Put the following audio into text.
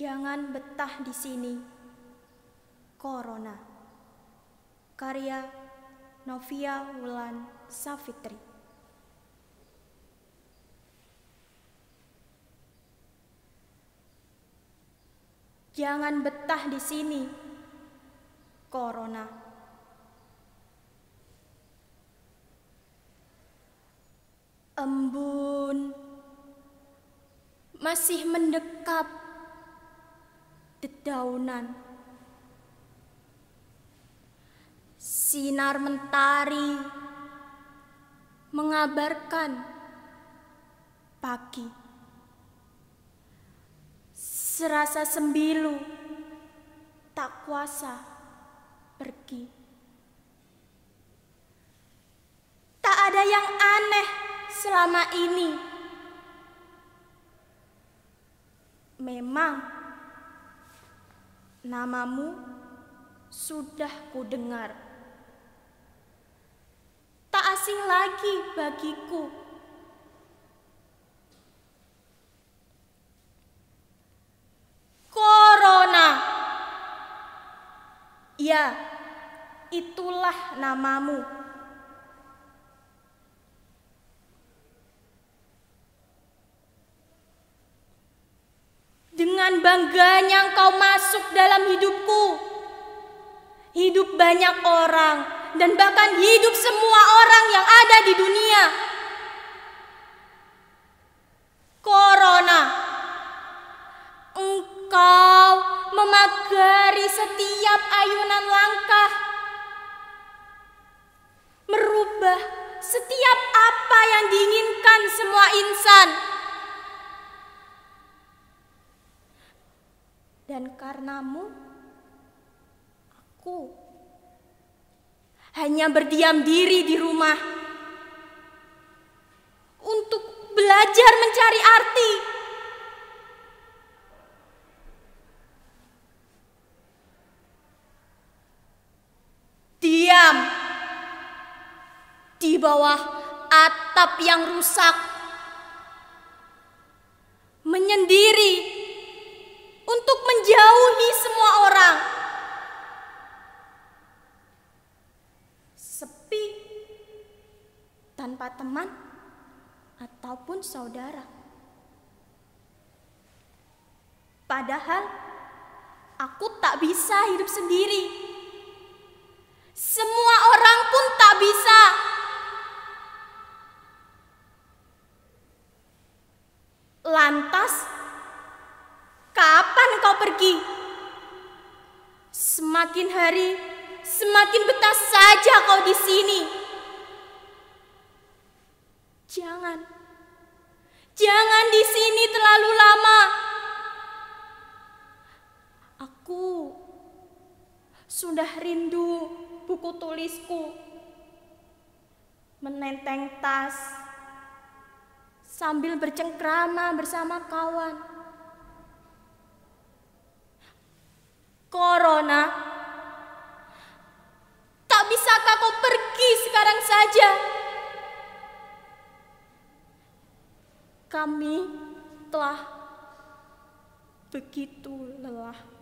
Jangan betah di sini. Corona. Karya Novia Wulan Safitri. Jangan betah di sini. Corona. Embun masih mendekap dedaunan. Sinar mentari mengabarkan pagi. Serasa sembilu tak kuasa pergi. Tak ada yang aneh selama ini. Memang Namamu sudah kudengar. Tak asing lagi bagiku. Corona. Ya, itulah namamu. dengan bangganya engkau masuk dalam hidupku. Hidup banyak orang dan bahkan hidup semua orang yang ada di dunia. Corona, engkau memagari setiap ayunan langkah, merubah setiap apa yang diinginkan semua insan. dan karenamu aku hanya berdiam diri di rumah untuk belajar mencari arti. Diam di bawah atap yang rusak, menyendiri tanpa teman ataupun saudara. Padahal aku tak bisa hidup sendiri. Semua orang pun tak bisa. Lantas, kapan kau pergi? Semakin hari, semakin betah saja kau di sini. Jangan. Jangan di sini terlalu lama. Aku sudah rindu buku tulisku. Menenteng tas sambil bercengkrama bersama kawan. Corona, tak bisakah kau pergi sekarang saja? kami telah begitu lelah.